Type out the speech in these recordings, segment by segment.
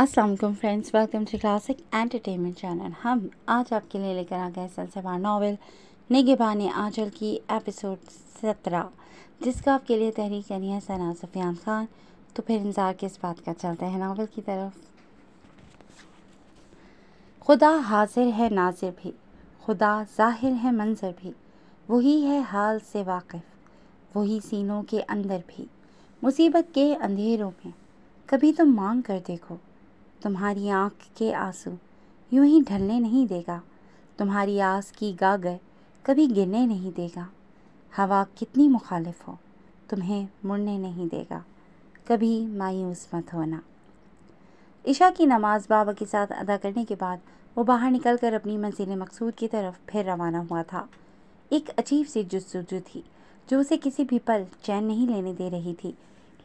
Aslam friends welcome to classic entertainment channel हम आज आपके लिए लेकर आ गए सलसवार नावल निगबान आंचल की एपिसोड सत्रह जिसका आपके लिए तहरीक करनी है सना सफियान खान तो फिर इंतज़ार किस बात का चलता है नावल की तरफ खुदा हाजिर है नाजिर भी खुदा ज़ाहिर है मंजर भी वही है हाल से वाकिफ़ वही सीनों के अंदर भी मुसीबत के अंधेरों में कभी तो मांग कर देखो तुम्हारी आँख के आंसू यूं ही ढलने नहीं देगा तुम्हारी आस की गागर कभी गिरने नहीं देगा हवा कितनी मुखालिफ हो तुम्हें मुड़ने नहीं देगा कभी मायूस मत होना ईशा की नमाज़ बाबा के साथ अदा करने के बाद वो बाहर निकलकर अपनी मंजिल मकसूद की तरफ फिर रवाना हुआ था एक अजीब सी जुस्तजू थी जो उसे किसी भी पल चैन नहीं लेने दे रही थी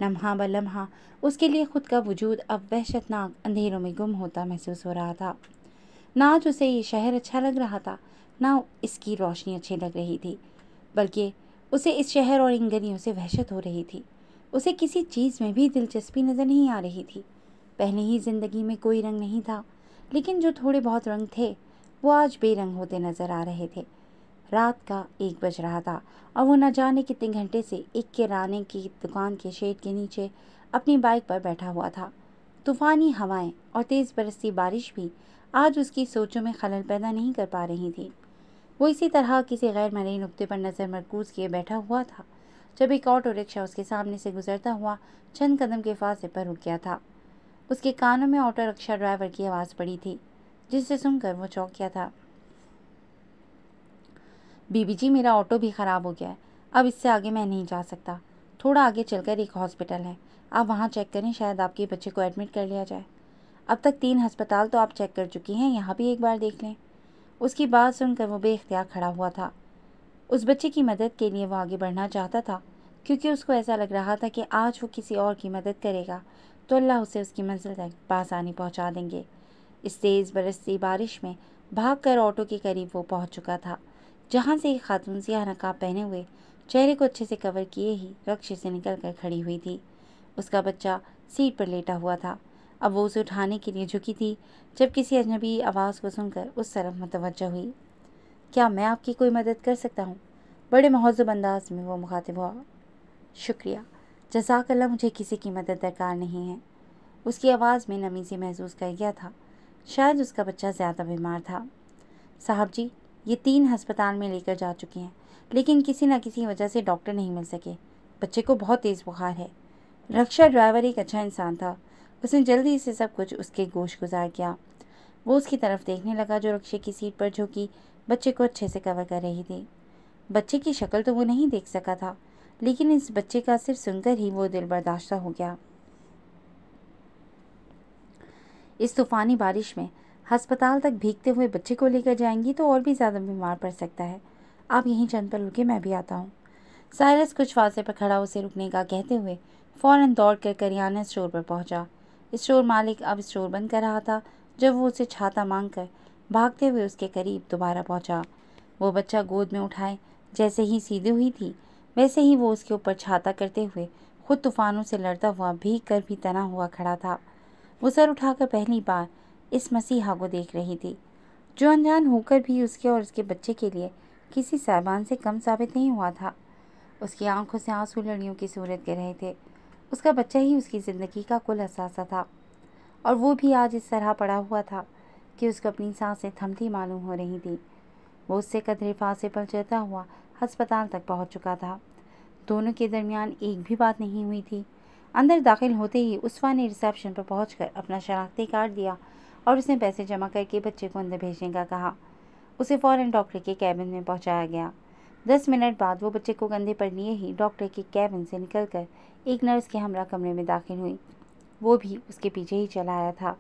लम्हा ब लम्हा उसके लिए खुद का वजूद अब वहशतनाक अंधेरों में गुम होता महसूस हो रहा था ना आज तो उसे ये शहर अच्छा लग रहा था ना इसकी रोशनी अच्छी लग रही थी बल्कि उसे इस शहर और इन गलियों से वहशत हो रही थी उसे किसी चीज़ में भी दिलचस्पी नज़र नहीं आ रही थी पहले ही ज़िंदगी में कोई रंग नहीं था लेकिन जो थोड़े बहुत रंग थे वो आज बेरंग होते नज़र आ रहे थे रात का एक बज रहा था और वो न जाने कितने घंटे से एक किराने की दुकान के शेड के नीचे अपनी बाइक पर बैठा हुआ था तूफ़ानी हवाएं और तेज़ बरसती बारिश भी आज उसकी सोचों में खलल पैदा नहीं कर पा रही थी वो इसी तरह किसी गैर मरी नुकते पर नज़र मरकूज किए बैठा हुआ था जब एक ऑटो रिक्शा उसके सामने से गुजरता हुआ चंद कदम के फासले पर रुक गया था उसके कानों में ऑटो रिक्शा ड्राइवर की आवाज़ पड़ी थी जिसे सुनकर वो चौंक गया था बीबी जी मेरा ऑटो भी ख़राब हो गया है अब इससे आगे मैं नहीं जा सकता थोड़ा आगे चलकर एक हॉस्पिटल है आप वहाँ चेक करें शायद आपके बच्चे को एडमिट कर लिया जाए अब तक तीन हस्पताल तो आप चेक कर चुकी हैं यहाँ भी एक बार देख लें उसकी बात सुनकर वो बेख्तियार खड़ा हुआ था उस बच्चे की मदद के लिए वो आगे बढ़ना चाहता था क्योंकि उसको ऐसा लग रहा था कि आज वो किसी और की मदद करेगा तो अल्लाह उसे उसकी मंजिल तक बासानी पहुँचा देंगे इस तेज़ बरसती बारिश में भाग कर ऑटो के करीब वो पहुँच चुका था जहाँ से एक खातून सियाह नकाब पहने हुए चेहरे को अच्छे से कवर किए ही रक्षे से निकल कर खड़ी हुई थी उसका बच्चा सीट पर लेटा हुआ था अब वो उसे उठाने के लिए झुकी थी जब किसी अजनबी आवाज़ को सुनकर उस तरफ मतवज हुई क्या मैं आपकी कोई मदद कर सकता हूँ बड़े महजब अंदाज में वो मुखातिब हुआ शुक्रिया जजाकल्ला मुझे किसी की मदद दरकार नहीं है उसकी आवाज़ में नमी से महसूस कर गया था शायद उसका बच्चा ज़्यादा बीमार था साहब जी ये तीन अस्पताल में लेकर जा चुके हैं लेकिन किसी न किसी वजह से डॉक्टर नहीं मिल सके बच्चे को बहुत तेज़ बुखार है रक्षा ड्राइवर एक अच्छा इंसान था उसने जल्दी से सब कुछ उसके गोश गुजार किया वो उसकी तरफ देखने लगा जो रक्शे की सीट पर झुकी बच्चे को अच्छे से कवर कर रही थी बच्चे की शक्ल तो वो नहीं देख सका था लेकिन इस बच्चे का सिर्फ सुनकर ही वो दिल बर्दाश्त हो गया इस तूफ़ानी बारिश में अस्पताल तक भीगते हुए बच्चे को लेकर जाएंगी तो और भी ज़्यादा बीमार पड़ सकता है आप यहीं चंद पर रुके मैं भी आता हूँ साइरस कुछ फासले पर खड़ा उसे रुकने का कहते हुए फ़ौरन दौड़ कर करियाना स्टोर पर पहुँचा स्टोर मालिक अब स्टोर बंद कर रहा था जब वो उसे छाता मांग कर भागते हुए उसके करीब दोबारा पहुँचा वो बच्चा गोद में उठाए जैसे ही सीधे हुई थी वैसे ही वो उसके ऊपर छाता करते हुए खुद तूफानों से लड़ता हुआ भीग कर भी तना हुआ खड़ा था वो सर उठाकर पहली बार इस मसीहा को देख रही थी जो अनजान होकर भी उसके और उसके बच्चे के लिए किसी साहबान से कम साबित नहीं हुआ था उसकी आंखों से आंसू लड़ियों की सूरत गिर रहे थे उसका बच्चा ही उसकी ज़िंदगी का कुल असासा था और वो भी आज इस तरह पड़ा हुआ था कि उसको अपनी सांसें थमती मालूम हो रही थी वो उससे कदरे फांसे पर चलता हुआ अस्पताल तक पहुंच चुका था दोनों के दरमियान एक भी बात नहीं हुई थी अंदर दाखिल होते ही उस्वा ने रिसेप्शन पर पहुंचकर अपना शनाख्ती कार्ड दिया और उसने पैसे जमा करके बच्चे को अंदर भेजने का कहा उसे फ़ौरन डॉक्टर के कैबिन में पहुंचाया गया दस मिनट बाद वो बच्चे को कंधे पर लिए ही डॉक्टर के कैबिन से निकलकर एक नर्स के हमरा कमरे में दाखिल हुई वो भी उसके पीछे ही चला आया था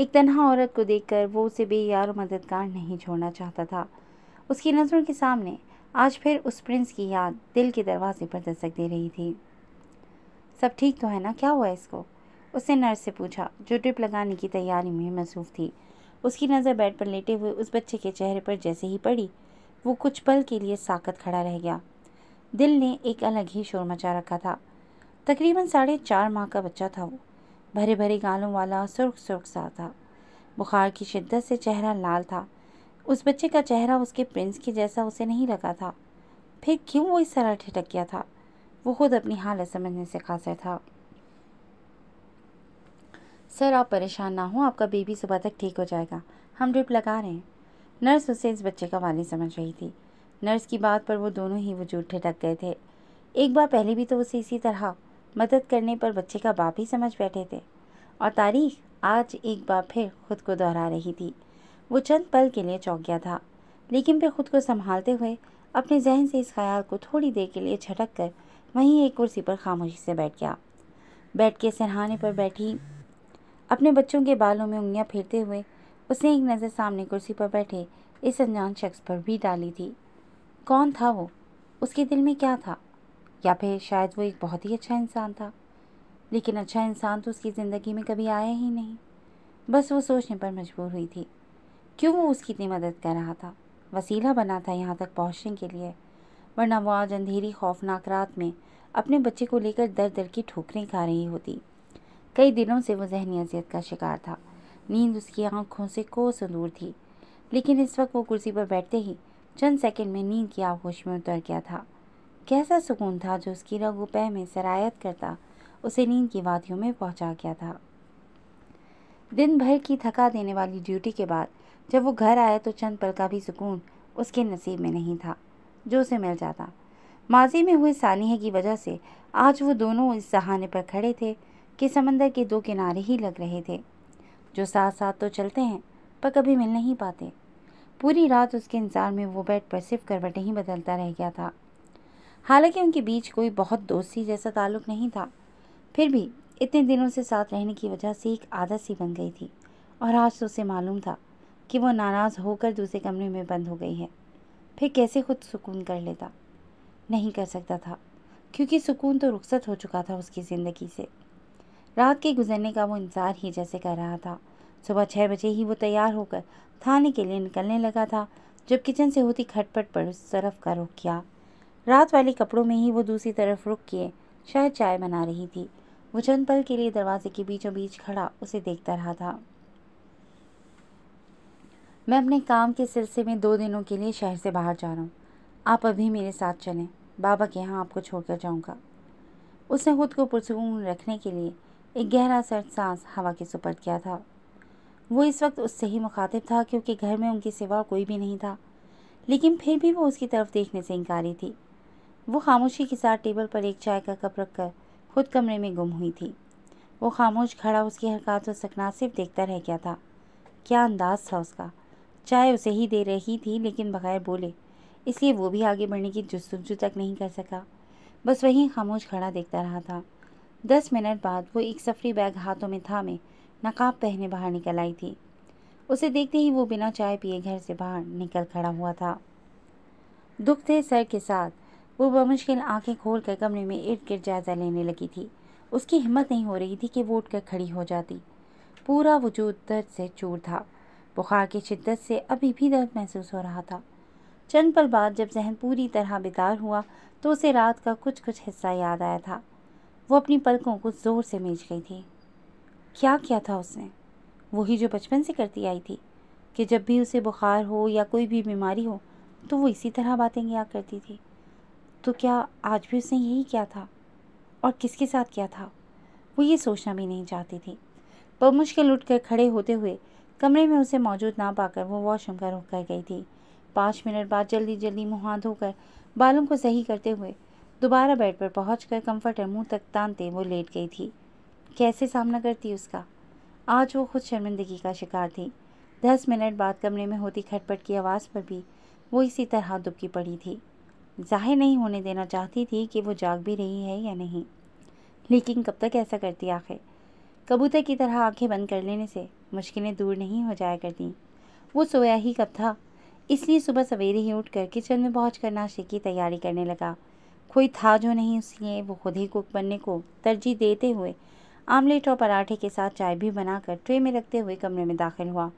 एक तनहा औरत को देखकर वो उसे बेयार मददगार नहीं छोड़ना चाहता था उसकी नज़रों के सामने आज फिर उस प्रिंस की याद दिल के दरवाजे पर दस्तक दे रही थी सब ठीक तो है ना क्या हुआ इसको उसने नर्स से पूछा जो ट्रिप लगाने की तैयारी में मसरूफ़ थी उसकी नज़र बेड पर लेटे हुए उस बच्चे के चेहरे पर जैसे ही पड़ी वो कुछ पल के लिए साकत खड़ा रह गया दिल ने एक अलग ही शोर मचा रखा था तकरीबन साढ़े चार माह का बच्चा था वो भरे भरे गालों वाला सुर्ख सुर्ख सा था बुखार की शिद्दत से चेहरा लाल था उस बच्चे का चेहरा उसके प्रिंस के जैसा उसे नहीं लगा था फिर क्यों वो इस तरह ठिटक गया था वो खुद अपनी हालत समझने से कासर था सर आप परेशान ना हो आपका बेबी सुबह तक ठीक हो जाएगा हम ड्रिप लगा रहे हैं नर्स उसे इस बच्चे का वाली समझ रही थी नर्स की बात पर वो दोनों ही वजूद ठिटक गए थे एक बार पहले भी तो उसे इसी तरह मदद करने पर बच्चे का बाप ही समझ बैठे थे और तारीख आज एक बार फिर खुद को दोहरा रही थी वो चंद पल के लिए चौंक गया था लेकिन फिर खुद को संभालते हुए अपने जहन से इस ख्याल को थोड़ी देर के लिए झटक कर वहीं एक कुर्सी पर खामोशी से बैठ गया बैठ के सरहाने पर बैठी अपने बच्चों के बालों में उंगलियां फेरते हुए उसने एक नज़र सामने कुर्सी पर बैठे इस अनजान शख्स पर भी डाली थी कौन था वो उसके दिल में क्या था या फिर शायद वो एक बहुत ही अच्छा इंसान था लेकिन अच्छा इंसान तो उसकी ज़िंदगी में कभी आया ही नहीं बस वो सोचने पर मजबूर हुई थी क्यों वो उसकी इतनी मदद कर रहा था वसीला बना था यहाँ तक पहुँचने के लिए वरना वो आज अंधेरी खौफनाक रात में अपने बच्चे को लेकर दर दर की ठोकरें खा रही होती कई दिनों से वो जहनी अजियत का शिकार था नींद उसकी आंखों से कोसों दूर थी लेकिन इस वक्त वो कुर्सी पर बैठते ही चंद सेकंड में नींद की आगोश में उतर गया था कैसा सुकून था जो उसकी रगु पह में सरायत करता उसे नींद की वादियों में पहुंचा गया था दिन भर की थका देने वाली ड्यूटी के बाद जब वो घर आया तो चंद पल का भी सुकून उसके नसीब में नहीं था जो उसे मिल जाता माजी में हुए सानिहे की वजह से आज वो दोनों इस सहाने पर खड़े थे कि समंदर के दो किनारे ही लग रहे थे जो साथ साथ तो चलते हैं पर कभी मिल नहीं पाते पूरी रात उसके इंतज़ार में वो बेड पर सिर्फ करवटें ही बदलता रह गया था हालांकि उनके बीच कोई बहुत दोस्ती जैसा ताल्लुक नहीं था फिर भी इतने दिनों से साथ रहने की वजह से एक आदत सी बन गई थी और आज तो उसे मालूम था कि वो नाराज़ होकर दूसरे कमरे में बंद हो गई है फिर कैसे खुद सुकून कर लेता नहीं कर सकता था क्योंकि सुकून तो रुखसत हो चुका था उसकी ज़िंदगी से रात के गुजरने का वो इंतज़ार ही जैसे कर रहा था सुबह छः बजे ही वो तैयार होकर थाने के लिए निकलने लगा था जब किचन से होती खटपट पर उस तरफ का रुख किया रात वाले कपड़ों में ही वो दूसरी तरफ रुक किए शायद चाय बना रही थी वो चंद पल के लिए दरवाजे के बीचों बीच खड़ा उसे देखता रहा था मैं अपने काम के सिलसिले में दो दिनों के लिए शहर से बाहर जा रहा हूँ आप अभी मेरे साथ चलें बाबा के यहाँ आपको छोड़कर जाऊँगा उसने खुद को पुरसकून रखने के लिए एक गहरा सर्द सांस हवा के सुपर्द किया था वो इस वक्त उससे ही मुखातिब था क्योंकि घर में उनकी सिवा कोई भी नहीं था लेकिन फिर भी वो उसकी तरफ देखने से इनकारी थी वो खामोशी के साथ टेबल पर एक चाय का कप रख कर खुद कमरे में गुम हुई थी वो खामोश खड़ा उसकी हरकत और सिर्फ देखता रह गया था क्या अंदाज था उसका चाय उसे ही दे रही थी लेकिन बगैर बोले इसलिए वो भी आगे बढ़ने की जस्तुजू तक नहीं कर सका बस वहीं खामोश खड़ा देखता रहा था दस मिनट बाद वो एक सफरी बैग हाथों में थामे नकाब पहने बाहर निकल आई थी उसे देखते ही वो बिना चाय पिए घर से बाहर निकल खड़ा हुआ था दुख थे सर के साथ वो बमुश्किल आंखें खोल कर कमरे में इर्द गिर्द जायजा लेने लगी थी उसकी हिम्मत नहीं हो रही थी कि वो उठ कर खड़ी हो जाती पूरा वजूद दर्द से चूर था बुखार की शिद्दत से अभी भी दर्द महसूस हो रहा था चंद पल बाद जब जहन पूरी तरह बेदार हुआ तो उसे रात का कुछ कुछ हिस्सा याद आया था वो अपनी पलकों को ज़ोर से मेज गई थी क्या किया था उसने वही जो बचपन से करती आई थी कि जब भी उसे बुखार हो या कोई भी बीमारी हो तो वो इसी तरह बातें किया करती थी तो क्या आज भी उसने यही किया था और किसके साथ किया था वो ये सोचना भी नहीं चाहती थी पर मुश्किल उठ कर खड़े होते हुए कमरे में उसे मौजूद ना पाकर वो वॉशरूम का रुख कर गई थी पाँच मिनट बाद जल्दी जल्दी मुँह हाथ धोकर बालों को सही करते हुए दोबारा बेड पर पहुँच कम्फर्ट कंफर्टर मुँह तक तानते वो लेट गई थी कैसे सामना करती उसका आज वो खुद शर्मिंदगी का शिकार थी दस मिनट बाद कमरे में होती खटपट की आवाज़ पर भी वो इसी तरह दुबकी पड़ी थी जाहिर नहीं होने देना चाहती थी कि वो जाग भी रही है या नहीं लेकिन कब तक ऐसा करती आखिर कबूतर की तरह आंखें बंद कर लेने से मुश्किलें दूर नहीं हो जाया करती वो सोया ही कब था इसलिए सुबह सवेरे ही उठकर किचन में पहुँच कर नाश्ते की तैयारी करने लगा कोई था जो नहीं इसलिए वो खुद ही कुक बनने को तरजीह देते हुए आमलेट और पराठे के साथ चाय भी बनाकर ट्रे में रखते हुए कमरे में दाखिल हुआ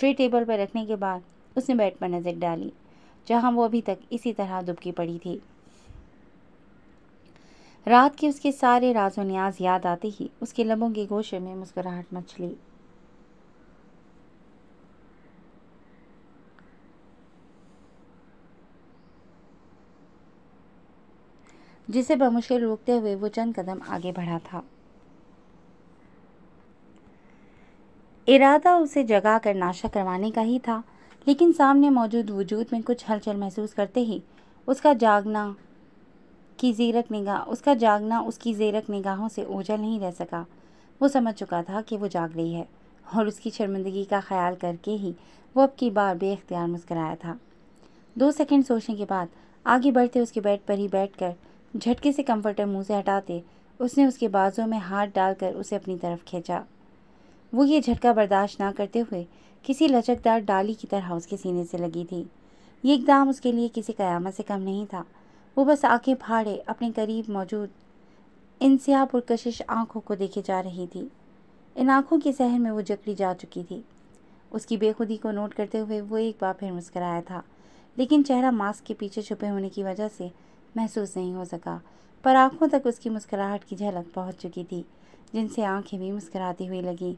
ट्रे टेबल पर रखने के बाद उसने बेड पर नज़र डाली जहाँ वो अभी तक इसी तरह दुबकी पड़ी थी रात के उसके सारे राज न्याज याद आते ही उसके लबों के गोशे में मुस्कुराहट मचली जिसे बमुश्किल रोकते हुए वो चंद कदम आगे बढ़ा था इरादा उसे जगा कर नाशा करवाने का ही था लेकिन सामने मौजूद वजूद में कुछ हलचल महसूस करते ही उसका जागना की जीरक निगाह उसका जागना उसकी जीरक निगाहों से ओझल नहीं रह सका वो समझ चुका था कि वो जाग रही है और उसकी शर्मिंदगी का ख्याल करके ही वो अब की बार बेख्तियार मुस्कराया था दो सेकंड सोचने के बाद आगे बढ़ते उसके बेड पर ही बैठकर झटके से कंफर्टर मुंह से हटाते उसने उसके बाजों में हाथ डालकर उसे अपनी तरफ खींचा वो ये झटका बर्दाश्त ना करते हुए किसी लचकदार डाली की तरह उसके सीने से लगी थी ये एकदम उसके लिए किसी कयामत से कम नहीं था वो बस आंखें फाड़े अपने करीब मौजूद इंसिया पुरकशिश आंखों को देखे जा रही थी इन आंखों के सहर में वो जकड़ी जा चुकी थी उसकी बेखुदी को नोट करते हुए वो एक बार फिर मुस्कराया था लेकिन चेहरा मास्क के पीछे छुपे होने की वजह से महसूस नहीं हो सका पर आंखों तक उसकी मुस्कुराहट की झलक पहुंच चुकी थी जिनसे आंखें भी मुस्कुराती हुई लगीं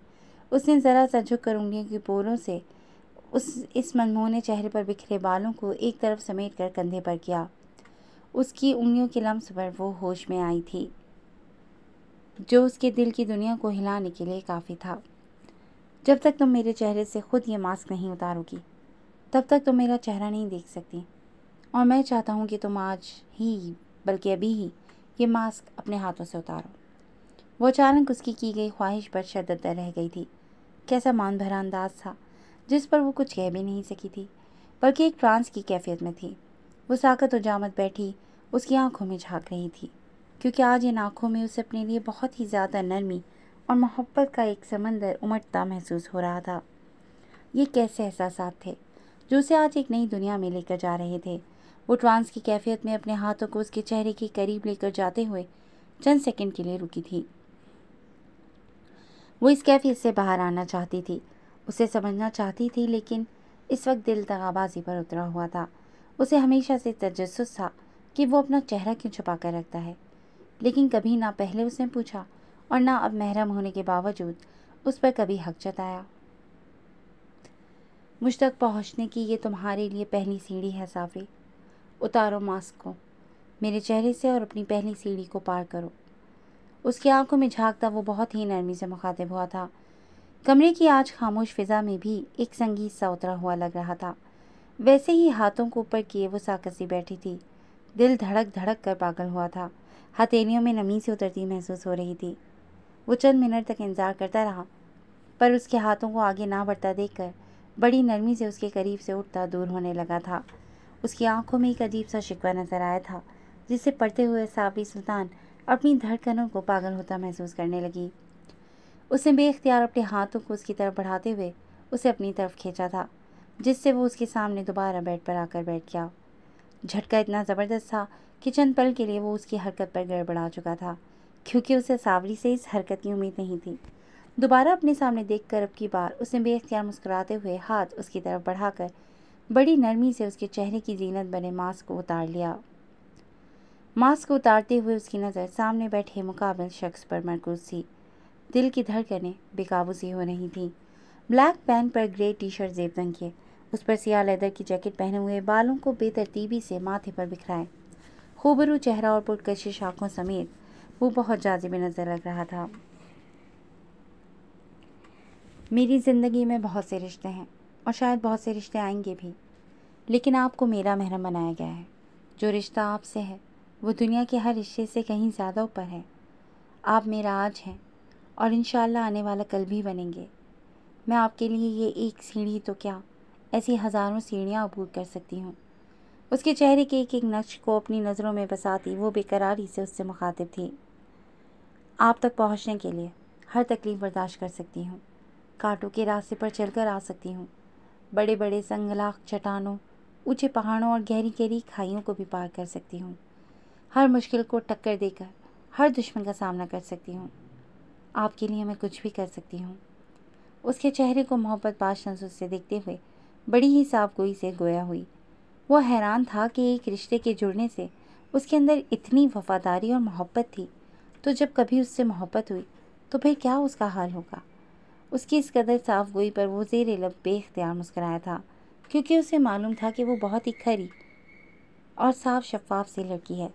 उसने ज़रा सा झुक कर उंगलियों की पोलों से उस इस मनमोहने चेहरे पर बिखरे बालों को एक तरफ समेट कर कंधे पर किया उसकी उंगलियों के लम्स पर वो होश में आई थी जो उसके दिल की दुनिया को हिलाने के लिए काफ़ी था जब तक तुम मेरे चेहरे से खुद ये मास्क नहीं उतारोगी तब तक तुम मेरा चेहरा नहीं देख सकती और मैं चाहता हूँ कि तुम आज ही बल्कि अभी ही ये मास्क अपने हाथों से उतारो वो अचानक उसकी की गई ख्वाहिश पर शदत रह गई थी कैसा मान भरा अंदाज था जिस पर वो कुछ कह भी नहीं सकी थी बल्कि एक ट्रांस की कैफियत में थी वो साकत उजामत बैठी उसकी आंखों में झांक रही थी क्योंकि आज इन आँखों में उसे अपने लिए बहुत ही ज़्यादा नरमी और मोहब्बत का एक समंदर उमटता महसूस हो रहा था ये कैसे एहसास थे जो उसे आज एक नई दुनिया में लेकर जा रहे थे वो ट्रांस की कैफियत में अपने हाथों को उसके चेहरे के करीब लेकर जाते हुए चंद सेकंड के लिए रुकी थी वो इस कैफियत से बाहर आना चाहती थी उसे समझना चाहती थी लेकिन इस वक्त दिल दगाबाजी पर उतरा हुआ था उसे हमेशा से तजस था कि वो अपना चेहरा क्यों छुपा कर रखता है लेकिन कभी ना पहले उसने पूछा और ना अब महरम होने के बावजूद उस पर कभी हक जताया मुझ तक पहुँचने की ये तुम्हारे लिए पहली सीढ़ी है साफी उतारो मास्क को मेरे चेहरे से और अपनी पहली सीढ़ी को पार करो उसकी आंखों में झांकता वो बहुत ही नरमी से मुखातिब हुआ था कमरे की आज खामोश फिजा में भी एक संगीत सा उतरा हुआ लग रहा था वैसे ही हाथों को ऊपर किए वो साकसी बैठी थी दिल धड़क धड़क कर पागल हुआ था हथेलियों में नमी से उतरती महसूस हो रही थी वो चंद मिनट तक इंतज़ार करता रहा पर उसके हाथों को आगे ना बढ़ता देखकर बड़ी नरमी से उसके करीब से उठता दूर होने लगा था उसकी आंखों में एक अजीब सा शिकवा नज़र आया था जिसे पढ़ते हुए साबी सुल्तान अपनी धड़कनों को पागल होता महसूस करने लगी उसने बेख्तियार अपने हाथों को उसकी तरफ बढ़ाते हुए उसे अपनी तरफ खींचा था जिससे वो उसके सामने दोबारा बेड पर आकर बैठ गया झटका इतना ज़बरदस्त था कि चंद पल के लिए वो उसकी हरकत पर गड़बड़ा चुका था क्योंकि उसे सावरी से इस हरकत की उम्मीद नहीं थी दोबारा अपने सामने देख कर अब की बार उसने बेख्तियार मुस्कुराते हुए हाथ उसकी तरफ बढ़ाकर बड़ी नरमी से उसके चेहरे की जीनत बने मास्क को उतार लिया मास्क को उतारते हुए उसकी नज़र सामने बैठे मुकाबल शख्स पर मरकूज थी दिल की धड़कने बेकाबू सी हो रही थी ब्लैक पैंट पर ग्रे टी शर्ट जेब रंग उस पर सियाह लेदर की जैकेट पहने हुए बालों को बेतरतीबी से माथे पर बिखराए खूबरू चेहरा और पुरकशिश आँखों समेत वो बहुत जाजिब नज़र लग रहा था मेरी ज़िंदगी में बहुत से रिश्ते हैं और शायद बहुत से रिश्ते आएंगे भी लेकिन आपको मेरा महरम बनाया गया है जो रिश्ता आपसे है वो दुनिया के हर रिश्ते से कहीं ज़्यादा ऊपर है आप मेरा आज हैं और इन आने वाला कल भी बनेंगे मैं आपके लिए ये एक सीढ़ी तो क्या ऐसी हज़ारों सीढ़ियाँ अबूर कर सकती हूँ उसके चेहरे के एक एक नक्श को अपनी नज़रों में बसाती वो बेकरारी से उससे मुखातिब थी आप तक पहुँचने के लिए हर तकलीफ़ बर्दाश्त कर सकती हूँ कांटों के रास्ते पर चलकर आ सकती हूँ बड़े बड़े संगलाख चट्टानों ऊंचे पहाड़ों और गहरी गहरी खाइयों को भी पार कर सकती हूँ हर मुश्किल को टक्कर देकर हर दुश्मन का सामना कर सकती हूँ आपके लिए मैं कुछ भी कर सकती हूँ उसके चेहरे को मोहब्बत बाश नजर से देखते हुए बड़ी ही साफ गोई से गोया हुई वह हैरान था कि एक रिश्ते के जुड़ने से उसके अंदर इतनी वफादारी और मोहब्बत थी तो जब कभी उससे मोहब्बत हुई तो फिर क्या उसका हाल होगा उसकी इस कदर साफ गोई पर वो जेर लब बेख्तियार मुस्कराया था क्योंकि उसे मालूम था कि वो बहुत ही खरी और साफ शफाफ सी लड़की है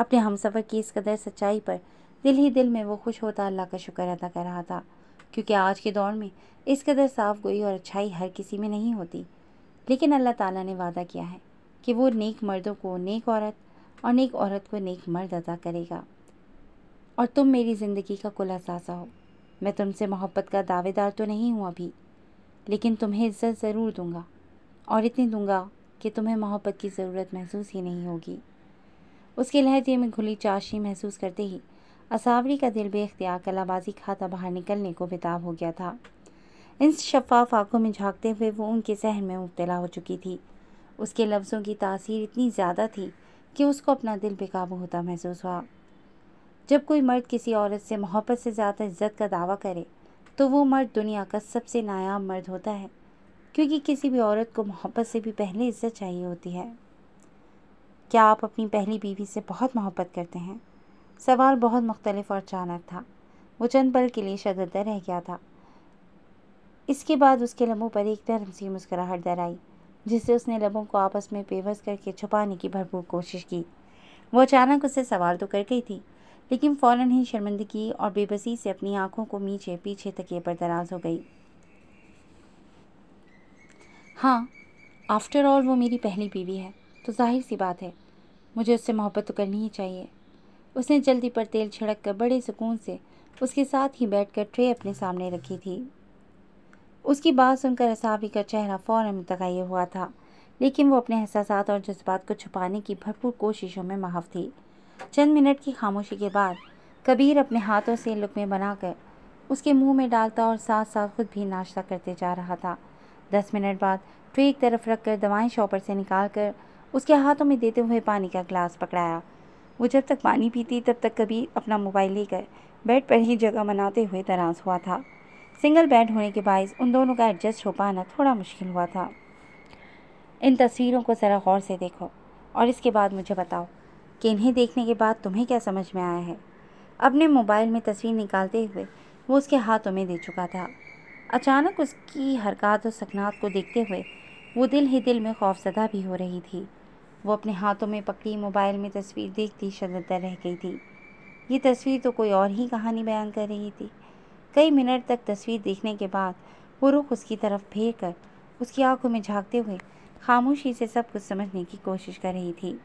अपने हम सफ़र की इस कदर सच्चाई पर दिल ही दिल में वो खुश होता अल्लाह का शुक्र अदा कर रहा था क्योंकि आज के दौर में इस कदर साफ गोई और अच्छाई हर किसी में नहीं होती लेकिन अल्लाह ताला ने वादा किया है कि वो नेक मर्दों को नेक औरत और नेक औरत को नेक मर्द अदा करेगा और तुम मेरी ज़िंदगी का कुल असासा हो मैं तुमसे मोहब्बत का दावेदार तो नहीं हूँ अभी लेकिन तुम्हें इज्जत ज़रूर दूंगा और इतनी दूंगा कि तुम्हें मोहब्बत की ज़रूरत महसूस ही नहीं होगी उसके लहजे में घुली चाशी महसूस करते ही असावरी का दिल बेख्तियार कलाबाजी खाता बाहर निकलने को बेताब हो गया था इन शफाफ आंखों में झांकते हुए वो उनके जहन में मुबतला हो चुकी थी उसके लफ्ज़ों की तासीर इतनी ज़्यादा थी कि उसको अपना दिल बेकाबू होता महसूस हुआ जब कोई मर्द किसी औरत से मोहब्बत से ज़्यादा इज्जत का दावा करे तो वो मर्द दुनिया का सबसे नायाब मर्द होता है क्योंकि किसी भी औरत को मोहब्बत से भी पहले इज्जत चाहिए होती है क्या आप अपनी पहली बीवी से बहुत मोहब्बत करते हैं सवाल बहुत मुख्तलिफ और अचानक था वो चंद पल के लिए शददा रह गया था इसके बाद उसके लम्बों पर एक नरम सी मुस्कुराहट दर आई जिससे उसने लम्बों को आपस में पेवस करके छुपाने की भरपूर कोशिश की वो अचानक उससे सवाल तो कर गई थी लेकिन फ़ौरन ही शर्मंदगी और बेबसी से अपनी आंखों को मीचे पीछे तकिए पर दराज हो गई हाँ आफ्टर ऑल वो मेरी पहली बीवी है तो जाहिर सी बात है मुझे उससे मोहब्बत तो करनी ही चाहिए उसने जल्दी पर तेल छिड़क कर बड़े सुकून से उसके साथ ही बैठकर ट्रे अपने सामने रखी थी उसकी बात सुनकर असाबी का चेहरा फ़ौरन तगाइए हुआ था लेकिन वो अपने एहसास और जज्बात को छुपाने की भरपूर कोशिशों में माफ़ थी चंद मिनट की खामोशी के बाद कबीर अपने हाथों से लुकमे बनाकर उसके मुंह में डालता और साथ साथ खुद भी नाश्ता करते जा रहा था दस मिनट बाद ट्रे एक तरफ रख कर दवाएँ शॉपर से निकाल कर उसके हाथों में देते हुए पानी का गिलास पकड़ाया वो जब तक पानी पीती तब तक कबीर अपना मोबाइल लेकर बेड पर ही जगह मनाते हुए तराज हुआ था सिंगल बेड होने के बायस उन दोनों का एडजस्ट हो पाना थोड़ा मुश्किल हुआ था इन तस्वीरों को ज़रा गौर से देखो और इसके बाद मुझे बताओ कि इन्हें देखने के बाद तुम्हें क्या समझ में आया है अपने मोबाइल में तस्वीर निकालते हुए वो उसके हाथों में दे चुका था अचानक उसकी हरकत और सकनात को देखते हुए वो दिल ही दिल में खौफजदा भी हो रही थी वो अपने हाथों में पकड़ी मोबाइल में तस्वीर देखती शदतर रह गई थी ये तस्वीर तो कोई और ही कहानी बयान कर रही थी कई मिनट तक तस्वीर देखने के बाद वो रुख उसकी तरफ फेर कर उसकी आंखों में झांकते हुए खामोशी से सब कुछ समझने की कोशिश कर रही थी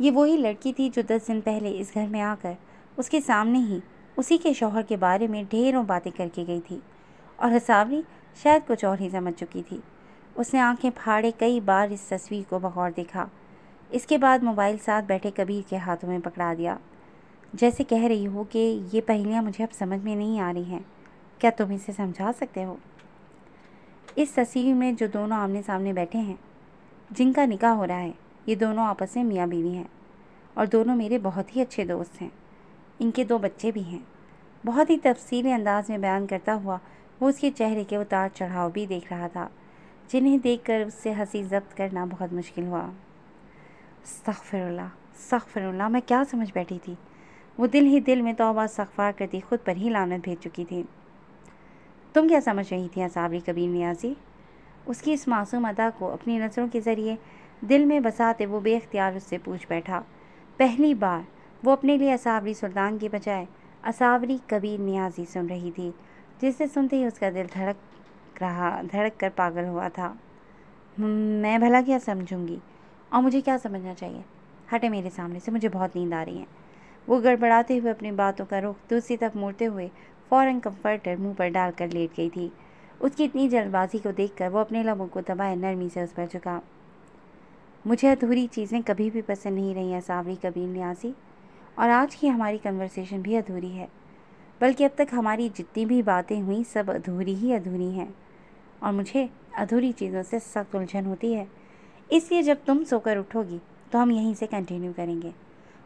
ये वही लड़की थी जो दस दिन पहले इस घर में आकर उसके सामने ही उसी के शौहर के बारे में ढेरों बातें करके गई थी और हसावरी शायद कुछ और ही समझ चुकी थी उसने आंखें फाड़े कई बार इस तस्वीर को बगौर देखा इसके बाद मोबाइल साथ बैठे कबीर के हाथों में पकड़ा दिया जैसे कह रही हो कि ये पहलियाँ मुझे अब समझ में नहीं आ रही हैं क्या तुम इसे समझा सकते हो इस तस्वीर में जो दोनों आमने सामने बैठे हैं जिनका निकाह हो रहा है ये दोनों आपस में मियाँ बीवी हैं और दोनों मेरे बहुत ही अच्छे दोस्त हैं इनके दो बच्चे भी हैं बहुत ही तफसीली अंदाज में बयान करता हुआ वो उसके चेहरे के उतार चढ़ाव भी देख रहा था जिन्हें देख कर उससे हंसी जब्त करना बहुत मुश्किल हुआ सख्फरल्ला सख्फरल्ला मैं क्या समझ बैठी थी वो दिल ही दिल में तोबा सख्फार करती खुद पर ही लानत भेज चुकी थी तुम क्या समझ रही थी असाबरी कबीर नियाजी उसकी इस मासूम अदा को अपनी नज़रों के ज़रिए दिल में बसाते वो बेख्तियार उससे पूछ बैठा पहली बार वो अपने लिए असावरी सुल्तान के बजाय असावरी कबीर न्याजी सुन रही थी जिसे सुनते ही उसका दिल धड़क रहा धड़क कर पागल हुआ था मैं भला क्या समझूंगी और मुझे क्या समझना चाहिए हटे मेरे सामने से मुझे बहुत नींद आ रही है वो गड़बड़ाते हुए अपनी बातों का रुख दूसरी तरफ मोड़ते हुए फ़ौरन कम्फर्टर मुंह पर डालकर लेट गई थी उसकी इतनी जल्दबाजी को देखकर वो अपने लबों को दबाए नरमी से उस पर झुका मुझे अधूरी चीज़ें कभी भी पसंद नहीं रही हैं सावरी कबीर न्यासी और आज की हमारी कन्वर्सेशन भी अधूरी है बल्कि अब तक हमारी जितनी भी बातें हुई सब अधूरी ही अधूरी हैं और मुझे अधूरी चीज़ों से सख्त उलझन होती है इसलिए जब तुम सोकर उठोगी तो हम यहीं से कंटिन्यू करेंगे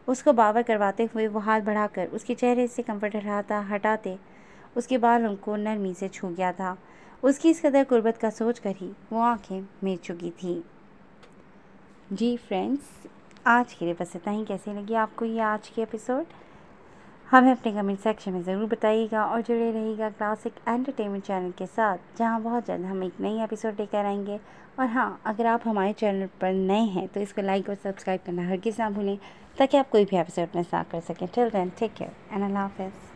उसको बावर करवाते हुए वो हाथ बढ़ाकर उसके चेहरे से कम्फर्ट हटाता हटाते उसके बालों को नरमी से छू गया था उसकी इस कदर गुर्बत का सोच कर ही वो आंखें मिर चुकी थीं जी फ्रेंड्स आज के लिए बस इतना ही कैसे लगी आपको ये आज के एपिसोड हमें अपने कमेंट सेक्शन में ज़रूर बताइएगा और जुड़े रहिएगा क्लासिक एंटरटेनमेंट चैनल के साथ जहाँ बहुत जल्द हम एक नई एपिसोड लेकर आएंगे और हाँ अगर आप हमारे चैनल पर नए हैं तो इसको लाइक और सब्सक्राइब करना हर किस ना भूलें ताकि आप कोई भी एपिसोड में साथ कर सकें till then take care and अल्लाह हाफिज़